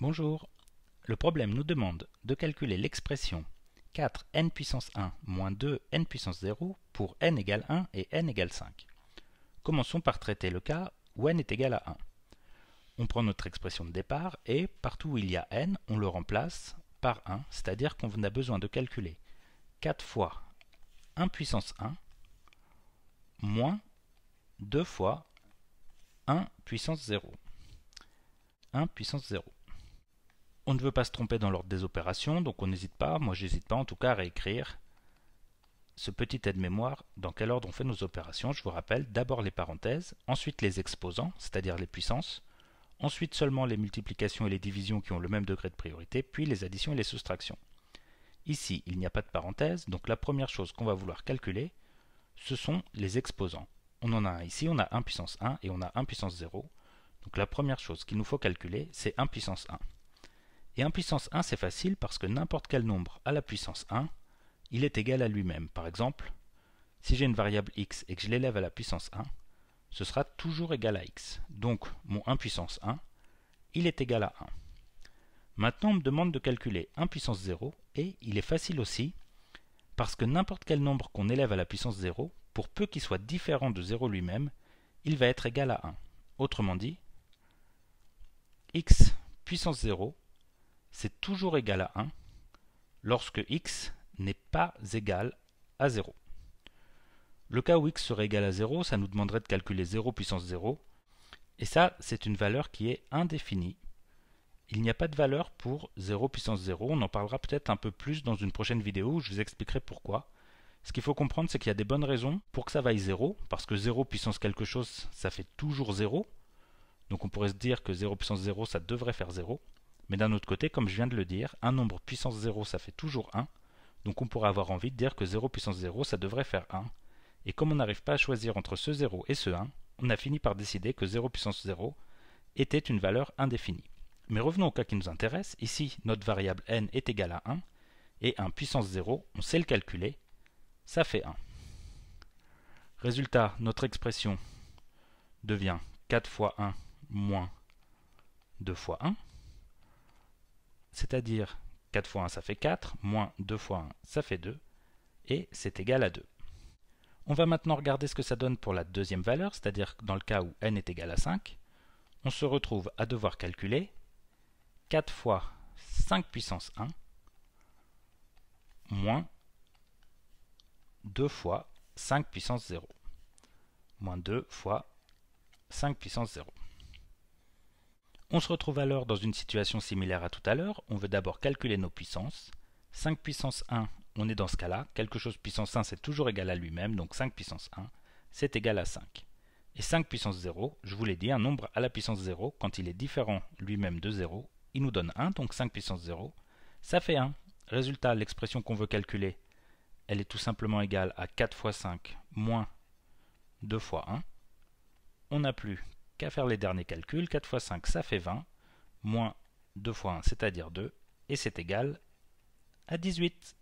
Bonjour. Le problème nous demande de calculer l'expression 4n puissance 1 moins 2n puissance 0 pour n égale 1 et n égale 5. Commençons par traiter le cas où n est égal à 1. On prend notre expression de départ et partout où il y a n, on le remplace par 1, c'est-à-dire qu'on a besoin de calculer 4 fois 1 puissance 1 moins 2 fois 1 puissance 0. 1 puissance 0. On ne veut pas se tromper dans l'ordre des opérations, donc on n'hésite pas, moi j'hésite pas en tout cas à réécrire ce petit aide-mémoire dans quel ordre on fait nos opérations. Je vous rappelle, d'abord les parenthèses, ensuite les exposants, c'est-à-dire les puissances, ensuite seulement les multiplications et les divisions qui ont le même degré de priorité, puis les additions et les soustractions. Ici, il n'y a pas de parenthèse, donc la première chose qu'on va vouloir calculer, ce sont les exposants. On en a un ici, on a 1 puissance 1 et on a 1 puissance 0. Donc la première chose qu'il nous faut calculer, c'est 1 puissance 1. Et 1 puissance 1 c'est facile parce que n'importe quel nombre à la puissance 1, il est égal à lui-même. Par exemple, si j'ai une variable x et que je l'élève à la puissance 1, ce sera toujours égal à x. Donc mon 1 puissance 1, il est égal à 1. Maintenant, on me demande de calculer 1 puissance 0, et il est facile aussi, parce que n'importe quel nombre qu'on élève à la puissance 0, pour peu qu'il soit différent de 0 lui-même, il va être égal à 1. Autrement dit, x puissance 0 c'est toujours égal à 1 lorsque x n'est pas égal à 0. Le cas où x serait égal à 0, ça nous demanderait de calculer 0 puissance 0, et ça, c'est une valeur qui est indéfinie. Il n'y a pas de valeur pour 0 puissance 0, on en parlera peut-être un peu plus dans une prochaine vidéo où je vous expliquerai pourquoi. Ce qu'il faut comprendre, c'est qu'il y a des bonnes raisons pour que ça vaille 0, parce que 0 puissance quelque chose, ça fait toujours 0. Donc on pourrait se dire que 0 puissance 0, ça devrait faire 0. Mais d'un autre côté, comme je viens de le dire, un nombre puissance 0 ça fait toujours 1, donc on pourrait avoir envie de dire que 0 puissance 0 ça devrait faire 1, et comme on n'arrive pas à choisir entre ce 0 et ce 1, on a fini par décider que 0 puissance 0 était une valeur indéfinie. Mais revenons au cas qui nous intéresse, ici notre variable n est égale à 1, et 1 puissance 0, on sait le calculer, ça fait 1. Résultat, notre expression devient 4 fois 1 moins 2 fois 1, c'est-à-dire 4 fois 1 ça fait 4, moins 2 fois 1 ça fait 2, et c'est égal à 2. On va maintenant regarder ce que ça donne pour la deuxième valeur, c'est-à-dire dans le cas où n est égal à 5. On se retrouve à devoir calculer 4 fois 5 puissance 1 moins 2 fois 5 puissance 0. Moins 2 fois 5 puissance 0. On se retrouve alors dans une situation similaire à tout à l'heure. On veut d'abord calculer nos puissances. 5 puissance 1, on est dans ce cas-là. Quelque chose puissance 1, c'est toujours égal à lui-même, donc 5 puissance 1, c'est égal à 5. Et 5 puissance 0, je vous l'ai dit, un nombre à la puissance 0, quand il est différent lui-même de 0, il nous donne 1, donc 5 puissance 0, ça fait 1. Résultat, l'expression qu'on veut calculer, elle est tout simplement égale à 4 fois 5 moins 2 fois 1. On n'a plus qu'à faire les derniers calculs. 4 fois 5, ça fait 20, moins 2 fois 1, c'est-à-dire 2, et c'est égal à 18.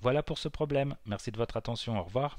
Voilà pour ce problème. Merci de votre attention. Au revoir.